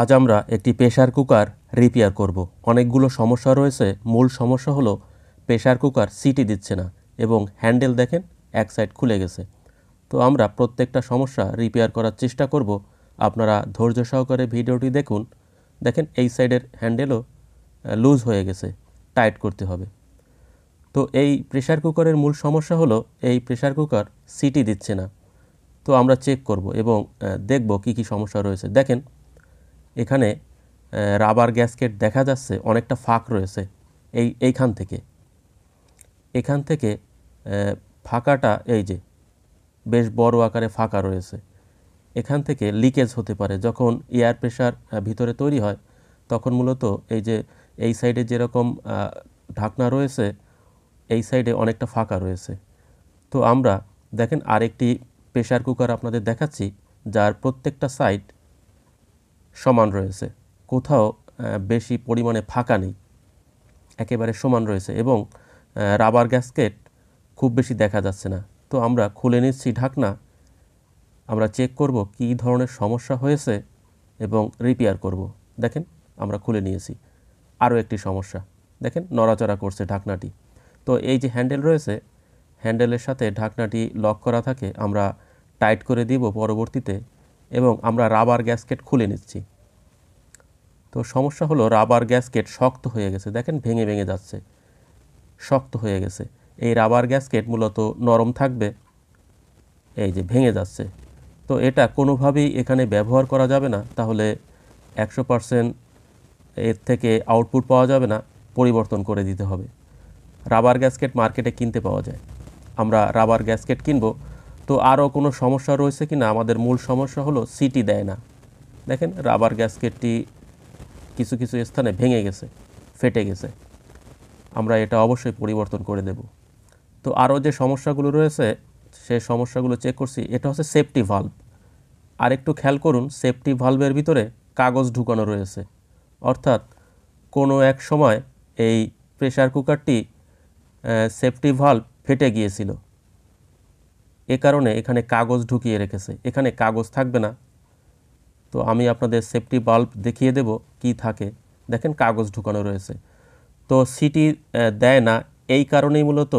আজ আমরা একটি প্রেশার কুকার রিপেয়ার করব। অনেকগুলো সমস্যা রয়েছে মূল সমস্যা হলো প্রেশার কুকার সিটি দিচ্ছে না এবং হ্যান্ডেল দেখেন এক সাইড খুলে গেছে তো আমরা প্রত্যেকটা সমস্যা রিপেয়ার করার চেষ্টা করব আপনারা ধৈর্য সহকারে ভিডিওটি দেখুন দেখেন এই সাইডের হ্যান্ডেলও লুজ হয়ে গেছে টাইট করতে হবে তো এই প্রেশার কুকারের মূল সমস্যা হলো এই প্রেশার কুকার সিটি দিচ্ছে না তো আমরা চেক করব এবং দেখব কি কি সমস্যা রয়েছে দেখেন এখানে রাবার গ্যাসকেট দেখা যাচ্ছে অনেকটা ফাঁক রয়েছে এই এইখান থেকে এখান থেকে ফাঁকাটা এই যে বেশ বড় আকারে ফাঁকা রয়েছে এখান থেকে লিকেজ হতে পারে যখন এয়ার প্রেশার ভিতরে তৈরি হয় তখন মূলত এই যে এই সাইডে যেরকম ঢাকনা রয়েছে এই সাইডে অনেকটা ফাঁকা রয়েছে তো আমরা দেখেন আরেকটি প্রেশার কুকার আপনাদের দেখাচ্ছি যার প্রত্যেকটা সাইড সমান রয়েছে কোথাও বেশি পরিমাণে ফাঁকা নেই একেবারে সমান রয়েছে এবং রাবার গ্যাসকেট খুব বেশি দেখা যাচ্ছে না তো আমরা খুলে নিচ্ছি ঢাকনা আমরা চেক করব কি ধরনের সমস্যা হয়েছে এবং রিপেয়ার করব দেখেন আমরা খুলে নিয়েছি আরও একটি সমস্যা দেখেন নড়াচড়া করছে ঢাকনাটি তো এই যে হ্যান্ডেল রয়েছে হ্যান্ডেলের সাথে ঢাকনাটি লক করা থাকে আমরা টাইট করে দিব পরবর্তীতে এবং আমরা রাবার গ্যাসকেট খুলে নিচ্ছি তো সমস্যা হলো রাবার গ্যাসকেট শক্ত হয়ে গেছে দেখেন ভেঙে ভেঙে যাচ্ছে শক্ত হয়ে গেছে এই রাবার গ্যাসকেট মূলত নরম থাকবে এই যে ভেঙে যাচ্ছে তো এটা কোনোভাবেই এখানে ব্যবহার করা যাবে না তাহলে একশো পারসেন্ট এর থেকে আউটপুট পাওয়া যাবে না পরিবর্তন করে দিতে হবে রাবার গ্যাসকেট মার্কেটে কিনতে পাওয়া যায় আমরা রাবার গ্যাসকেট কিনবো তো আরও কোনো সমস্যা রয়েছে কি না আমাদের মূল সমস্যা হলো সিটি দেয় না দেখেন রাবার গ্যাসকেটটি কিছু কিছু স্থানে ভেঙে গেছে ফেটে গেছে আমরা এটা অবশ্যই পরিবর্তন করে দেব তো আরও যে সমস্যাগুলো রয়েছে সে সমস্যাগুলো চেক করছি এটা হচ্ছে সেফটি ভাল্ব একটু খেয়াল করুন সেফটি ভাল্বের ভিতরে কাগজ ঢুকানো রয়েছে অর্থাৎ কোনো এক সময় এই প্রেশার কুকারটি সেফটি ভাল্ব ফেটে গিয়েছিল এ কারণে এখানে কাগজ ঢুকিয়ে রেখেছে এখানে কাগজ থাকবে না তো আমি আপনাদের সেফটি বাল্ব দেখিয়ে দেব কি থাকে দেখেন কাগজ ঢুকানো রয়েছে তো সিটি দেয় না এই কারণেই মূলত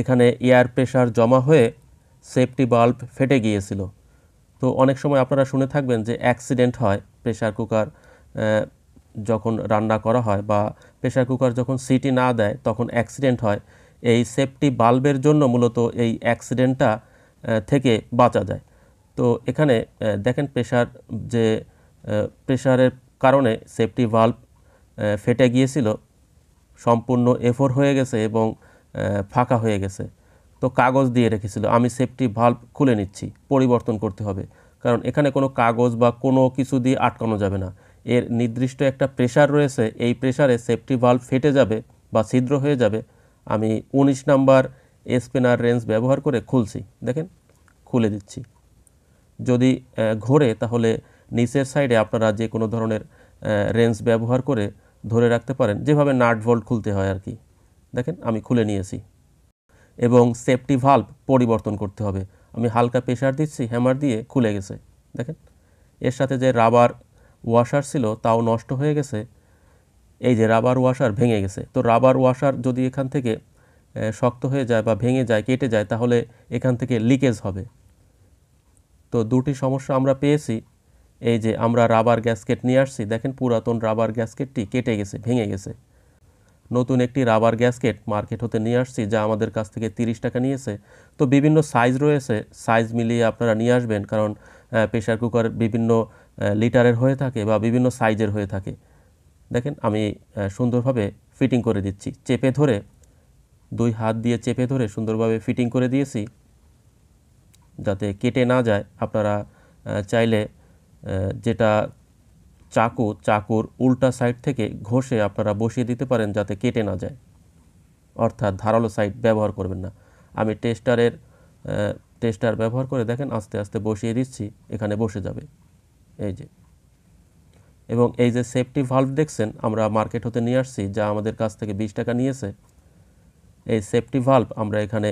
এখানে এয়ার প্রেশার জমা হয়ে সেফটি বাল্ব ফেটে গিয়েছিল তো অনেক সময় আপনারা শুনে থাকবেন যে অ্যাক্সিডেন্ট হয় প্রেশার কুকার যখন রান্না করা হয় বা প্রেশার কুকার যখন সিটি না দেয় তখন অ্যাক্সিডেন্ট হয় এই সেফটি বাল্বের জন্য মূলত এই অ্যাক্সিডেন্টটা থেকে বাঁচা যায় তো এখানে দেখেন প্রেশার যে প্রেশারের কারণে সেফটি বাল্ব ফেটে গিয়েছিল সম্পূর্ণ এফোর হয়ে গেছে এবং ফাঁকা হয়ে গেছে তো কাগজ দিয়ে রেখেছিল আমি সেফটি ভাল্ব খুলে নিচ্ছি পরিবর্তন করতে হবে কারণ এখানে কোনো কাগজ বা কোনো কিছু দিয়ে আটকানো যাবে না এর নির্দিষ্ট একটা প্রেশার রয়েছে এই প্রেশারে সেফটি ভাল্ব ফেটে যাবে বা ছিদ্র হয়ে যাবে আমি ১৯ নাম্বার স্পেনার রেঞ্জ ব্যবহার করে খুলছি দেখেন খুলে দিচ্ছি যদি ঘোরে তাহলে নিচের সাইডে আপনারা যে কোনো ধরনের রেঞ্জ ব্যবহার করে ধরে রাখতে পারেন যেভাবে নাট ভোল্ট খুলতে হয় আর কি দেখেন আমি খুলে নিয়েছি এবং সেফটি ভাল্ভ পরিবর্তন করতে হবে আমি হালকা প্রেশার দিচ্ছি হ্যামার দিয়ে খুলে গেছে দেখেন এর সাথে যে রাবার ওয়াশার ছিল তাও নষ্ট হয়ে গেছে এই যে রাবার ওয়াশার ভেঙে গেছে তো রাবার ওয়াশার যদি এখান থেকে শক্ত হয়ে যায় বা ভেঙে যায় কেটে যায় তাহলে এখান থেকে লিকেজ হবে তো দুটি সমস্যা আমরা পেয়েছি এই যে আমরা রাবার গ্যাসকেট নিয়ে আসছি দেখেন পুরাতন রাবার গ্যাসকেটটি কেটে গেছে ভেঙে গেছে নতুন একটি রাবার গ্যাসকেট মার্কেট হতে নিয়ে আসছি যা আমাদের কাছ থেকে তিরিশ টাকা নিয়েছে তো বিভিন্ন সাইজ রয়েছে সাইজ মিলিয়ে আপনারা নিয়ে আসবেন কারণ প্রেশার কুকার বিভিন্ন লিটারের হয়ে থাকে বা বিভিন্ন সাইজের হয়ে থাকে দেখেন আমি সুন্দরভাবে ফিটিং করে দিচ্ছি চেপে ধরে দুই হাত দিয়ে চেপে ধরে সুন্দরভাবে ফিটিং করে দিয়েছি যাতে কেটে না যায় আপনারা চাইলে যেটা চাকু চাকুর উল্টা সাইড থেকে ঘষে আপনারা বসিয়ে দিতে পারেন যাতে কেটে না যায় অর্থাৎ ধারালো সাইড ব্যবহার করবেন না আমি টেস্টারের টেস্টার ব্যবহার করে দেখেন আস্তে আস্তে বসিয়ে দিচ্ছি এখানে বসে যাবে এই যে এবং এই যে সেফটি ভাল্ভ দেখছেন আমরা মার্কেট হতে নিয়ে আসছি যা আমাদের কাছ থেকে বিশ টাকা নিয়েছে এই সেফটি ভাল্ভ আমরা এখানে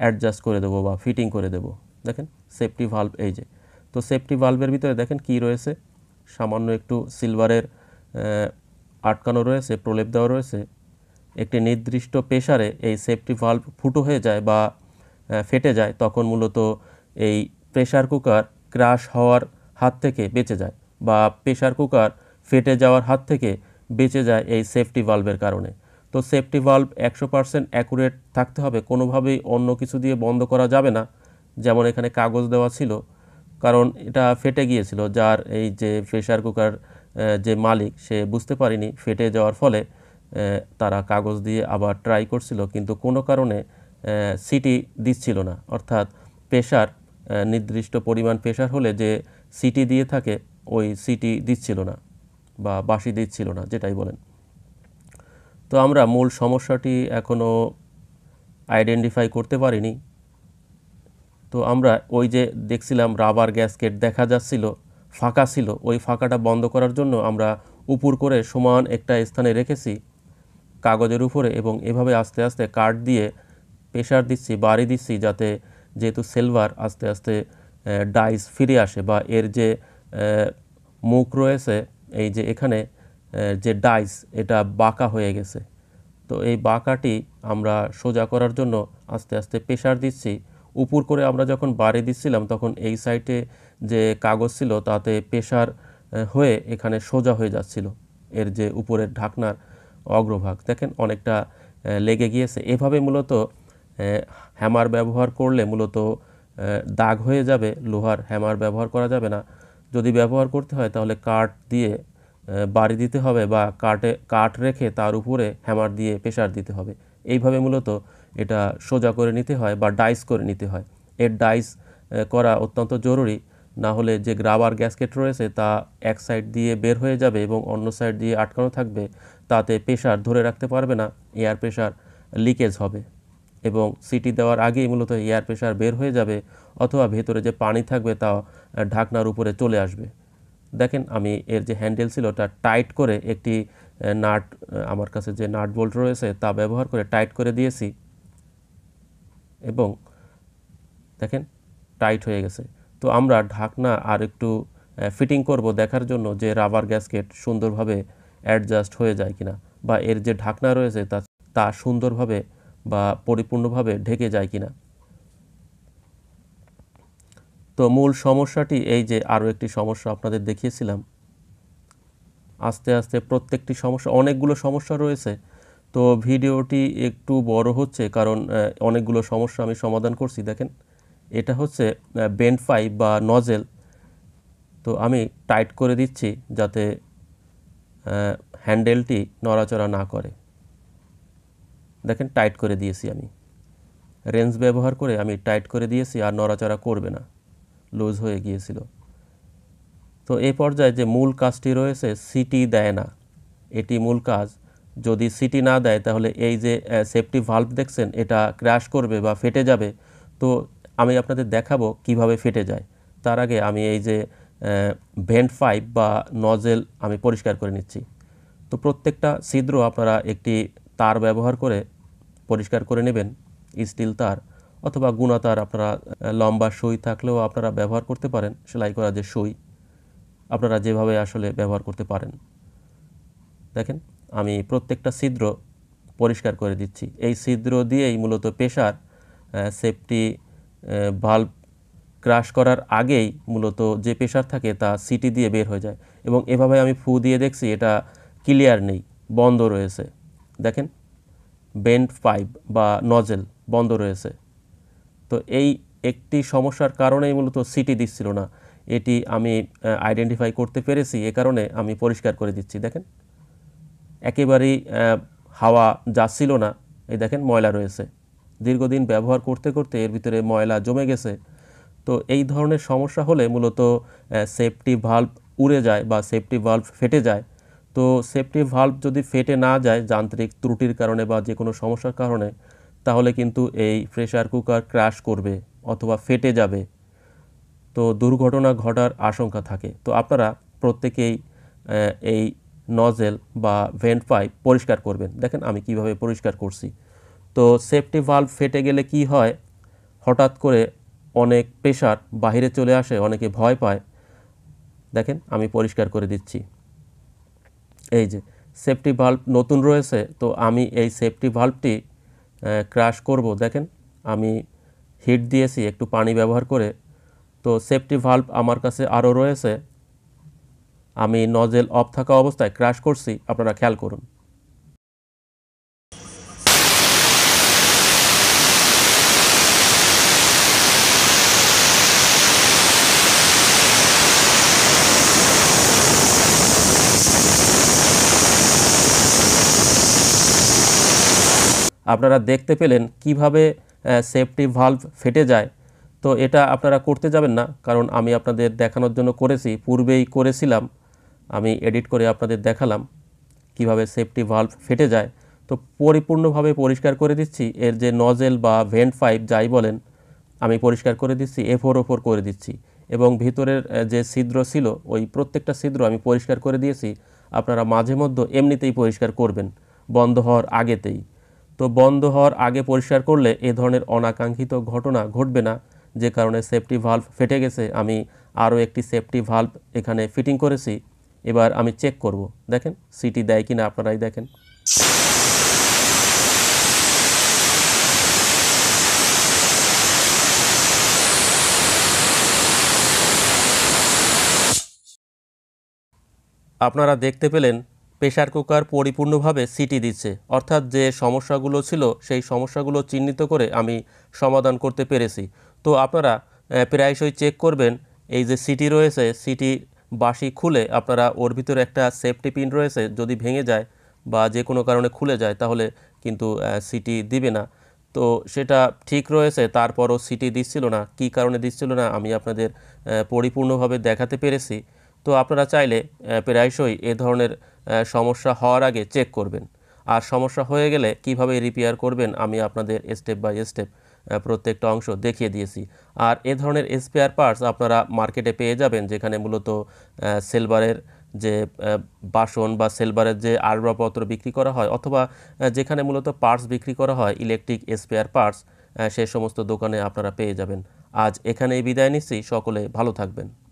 অ্যাডজাস্ট করে দেবো বা ফিটিং করে দেব দেখেন সেফটি ভাল্ভ এই যে তো সেফটি ভাল্ভের ভিতরে দেখেন কি রয়েছে সামান্য একটু সিলভারের আটকানো রয়েছে প্রলেপ দেওয়া রয়েছে একটি নির্দিষ্ট প্রেশারে এই সেফটি ভাল্ভ ফুটো হয়ে যায় বা ফেটে যায় তখন মূলত এই প্রেশার কুকার ক্রাশ হওয়ার হাত থেকে বেঁচে যায় বা প্রেশার কুকার ফেটে যাওয়ার হাত থেকে বেঁচে যায় এই সেফটি ভালভের কারণে তো সেফটি ভালভ একশো পারসেন্ট অ্যাকুরেট থাকতে হবে কোনোভাবেই অন্য কিছু দিয়ে বন্ধ করা যাবে না যেমন এখানে কাগজ দেওয়া ছিল কারণ এটা ফেটে গিয়েছিল যার এই যে প্রেশার কুকার যে মালিক সে বুঝতে পারেনি ফেটে যাওয়ার ফলে তারা কাগজ দিয়ে আবার ট্রাই করছিল কিন্তু কোনো কারণে সিটি দিচ্ছিল না অর্থাৎ প্রেশার নির্দিষ্ট পরিমাণ প্রেশার হলে যে সিটি দিয়ে থাকে ওই সিটি দিচ্ছিল না বা বাসি দিচ্ছিল না যেটাই বলেন তো আমরা মূল সমস্যাটি এখনও আইডেন্টিফাই করতে পারিনি তো আমরা ওই যে দেখছিলাম রাবার গ্যাসকেট দেখা যাচ্ছিল ফাঁকা ছিল ওই ফাঁকাটা বন্ধ করার জন্য আমরা উপর করে সমান একটা স্থানে রেখেছি কাগজের উপরে এবং এভাবে আস্তে আস্তে কাঠ দিয়ে প্রেশার দিচ্ছি বাড়ি দিচ্ছি যাতে যেহেতু সিলভার আস্তে আস্তে ডাইস ফিরে আসে বা এর যে মুখ রয়েছে এই যে এখানে যে ডাইস এটা বাঁকা হয়ে গেছে তো এই বাঁকাটি আমরা সোজা করার জন্য আস্তে আস্তে প্রেশার দিচ্ছি উপর করে আমরা যখন বাড়ি দিচ্ছিলাম তখন এই সাইডে যে কাগজ ছিল তাতে প্রেশার হয়ে এখানে সোজা হয়ে যাচ্ছিল এর যে উপরের ঢাকনার অগ্রভাগ দেখেন অনেকটা লেগে গিয়েছে এভাবে মূলত হ্যামার ব্যবহার করলে মূলত দাগ হয়ে যাবে লোহার হ্যামার ব্যবহার করা যাবে না যদি ব্যবহার করতে হয় তাহলে কাঠ দিয়ে বাড়ি দিতে হবে বা কাঠে কাঠ রেখে তার উপরে হ্যামার দিয়ে প্রেশার দিতে হবে এইভাবে মূলত এটা সোজা করে নিতে হয় বা ডাইস করে নিতে হয় এর ডাইস করা অত্যন্ত জরুরি না হলে যে গ্রাবার গ্যাসকেট রয়েছে তা এক সাইড দিয়ে বের হয়ে যাবে এবং অন্য সাইড দিয়ে আটকানো থাকবে তাতে প্রেশার ধরে রাখতে পারবে না এয়ার প্রেশার লিকেজ হবে এবং সিটি দেওয়ার আগেই মূলত এয়ার প্রেশার বের হয়ে যাবে অথবা ভেতরে যে পানি থাকবে তা ঢাকনার উপরে চলে আসবে দেখেন আমি এর যে হ্যান্ডেল ছিল ওটা টাইট করে একটি নাট আমার কাছে যে নাট বোল্ট রয়েছে তা ব্যবহার করে টাইট করে দিয়েছি এবং দেখেন টাইট হয়ে গেছে তো আমরা ঢাকনা আর একটু ফিটিং করব দেখার জন্য যে রাবার গ্যাসকেট সুন্দরভাবে অ্যাডজাস্ট হয়ে যায় কিনা বা এর যে ঢাকনা রয়েছে তা তা সুন্দরভাবে বা পরিপূর্ণভাবে ঢেকে যায় কিনা তো মূল সমস্যাটি এই যে আরও একটি সমস্যা আপনাদের দেখিয়েছিলাম আস্তে আস্তে প্রত্যেকটি সমস্যা অনেকগুলো সমস্যা রয়েছে তো ভিডিওটি একটু বড় হচ্ছে কারণ অনেকগুলো সমস্যা আমি সমাধান করছি দেখেন এটা হচ্ছে বেন্ড পাইপ বা নজেল তো আমি টাইট করে দিচ্ছি যাতে হ্যান্ডেলটি নড়াচড়া না করে দেখেন টাইট করে দিয়েছি আমি রেঞ্জ ব্যবহার করে আমি টাইট করে দিয়েছি আর নড়াচড়া করবে না লুজ হয়ে গিয়েছিল তো এ পর্যায়ে যে মূল কাজটি রয়েছে সিটি দেয় না এটি মূল কাজ যদি সিটি না দেয় তাহলে এই যে সেফটি ভাল্ভ দেখছেন এটা ক্র্যাশ করবে বা ফেটে যাবে তো আমি আপনাদের দেখাবো কিভাবে ফেটে যায় তার আগে আমি এই যে ভেন্ট পাইপ বা নজেল আমি পরিষ্কার করে নিচ্ছি তো প্রত্যেকটা ছিদ্র আপনারা একটি তার ব্যবহার করে পরিষ্কার করে নেবেন স্টিল তার অথবা গুণা তার আপনারা লম্বা সই থাকলেও আপনারা ব্যবহার করতে পারেন সেলাই করা যে সই আপনারা যেভাবে আসলে ব্যবহার করতে পারেন দেখেন আমি প্রত্যেকটা ছিদ্র পরিষ্কার করে দিচ্ছি এই ছিদ্র দিয়েই মূলত পেশার সেফটি ভাল্ব ক্রাশ করার আগেই মূলত যে প্রেশার থাকে তা সিটি দিয়ে বের হয়ে যায় এবং এভাবে আমি ফু দিয়ে দেখছি এটা ক্লিয়ার নেই বন্ধ রয়েছে দেখেন বেন্ড পাইপ বা নজেল বন্ধ রয়েছে তো এই একটি সমস্যার কারণেই মূলত সিটি দিচ্ছিল না এটি আমি আইডেন্টিফাই করতে পেরেছি এ কারণে আমি পরিষ্কার করে দিচ্ছি দেখেন একেবারেই হাওয়া যাচ্ছিল না এই দেখেন ময়লা রয়েছে দীর্ঘদিন ব্যবহার করতে করতে এর ভিতরে ময়লা জমে গেছে তো এই ধরনের সমস্যা হলে মূলত সেফটি ভাল্ভ উড়ে যায় বা সেফটি ভাল্ভ ফেটে যায় তো সেফটি ভাল্ভ যদি ফেটে না যায় যান্ত্রিক ত্রুটির কারণে বা যে কোনো সমস্যার কারণে তাহলে কিন্তু এই প্রেশার কুকার ক্র্যাশ করবে অথবা ফেটে যাবে তো দুর্ঘটনা ঘটার আশঙ্কা থাকে তো আপনারা প্রত্যেকেই এই নজেল বা ভেন্ট পাইপ পরিষ্কার করবেন দেখেন আমি কিভাবে পরিষ্কার করছি তো সেফটি ভাল্ভ ফেটে গেলে কি হয় হঠাৎ করে অনেক প্রেশার বাহিরে চলে আসে অনেকে ভয় পায় দেখেন আমি পরিষ্কার করে দিচ্ছি এই যে সেফটি ভাল্ব নতুন রয়েছে তো আমি এই সেফটি ভাল্বটি ক্রাশ করব দেখেন আমি হিট দিয়েছি একটু পানি ব্যবহার করে তো সেফটি ভাল্ব আমার কাছে আরও রয়েছে আমি নজেল অফ থাকা অবস্থায় ক্রাশ করছি আপনারা খেয়াল করুন আপনারা দেখতে পেলেন কিভাবে সেফটি ভাল্ভ ফেটে যায় তো এটা আপনারা করতে যাবেন না কারণ আমি আপনাদের দেখানোর জন্য করেছি পূর্বেই করেছিলাম আমি এডিট করে আপনাদের দেখালাম কিভাবে সেফটি ভাল্ভ ফেটে যায় তো পরিপূর্ণভাবে পরিষ্কার করে দিচ্ছি এর যে নজেল বা ভেন্ট পাইপ যাই বলেন আমি পরিষ্কার করে দিচ্ছি এফোর ওফোর করে দিচ্ছি এবং ভিতরের যে ছিদ্র ছিল ওই প্রত্যেকটা ছিদ্র আমি পরিষ্কার করে দিয়েছি আপনারা মাঝে মধ্যে এমনিতেই পরিষ্কার করবেন বন্ধ হওয়ার আগেতেই তো বন্ধ হওয়ার আগে পরিষ্কার করলে এ ধরনের অনাকাঙ্ক্ষিত ঘটনা ঘটবে না যে কারণে সেফটি ভাল্ভ ফেটে গেছে আমি আরও একটি সেফটি ভাল্ভ এখানে ফিটিং করেছি এবার আমি চেক করব দেখেন সিটি দেয় কি না আপনারাই দেখেন আপনারা দেখতে পেলেন প্রেশার কুকার পরিপূর্ণভাবে সিটি দিচ্ছে অর্থাৎ যে সমস্যাগুলো ছিল সেই সমস্যাগুলো চিহ্নিত করে আমি সমাধান করতে পেরেছি তো আপনারা প্রায়শই চেক করবেন এই যে সিটি রয়েছে সিটি বাসি খুলে আপনারা ওর ভিতরে একটা সেফটি পিন রয়েছে যদি ভেঙে যায় বা যে কোনো কারণে খুলে যায় তাহলে কিন্তু সিটি দিবে না তো সেটা ঠিক রয়েছে তারপরও সিটি দিচ্ছিল না কি কারণে দিচ্ছিল না আমি আপনাদের পরিপূর্ণভাবে দেখাতে পেরেছি তো আপনারা চাইলে প্রায়শই এ ধরনের সমস্যা হওয়ার আগে চেক করবেন আর সমস্যা হয়ে গেলে কিভাবে রিপেয়ার করবেন আমি আপনাদের স্টেপ বাই স্টেপ প্রত্যেকটা অংশ দেখিয়ে দিয়েছি আর এ ধরনের স্পেয়ার পার্টস আপনারা মার্কেটে পেয়ে যাবেন যেখানে মূলত সিলভারের যে বাসন বা সিলভারের যে আসবাবপত্র বিক্রি করা হয় অথবা যেখানে মূলত পার্টস বিক্রি করা হয় ইলেকট্রিক স্পেয়ার পার্টস সে সমস্ত দোকানে আপনারা পেয়ে যাবেন আজ এখানেই বিদায় নিচ্ছি সকলে ভালো থাকবেন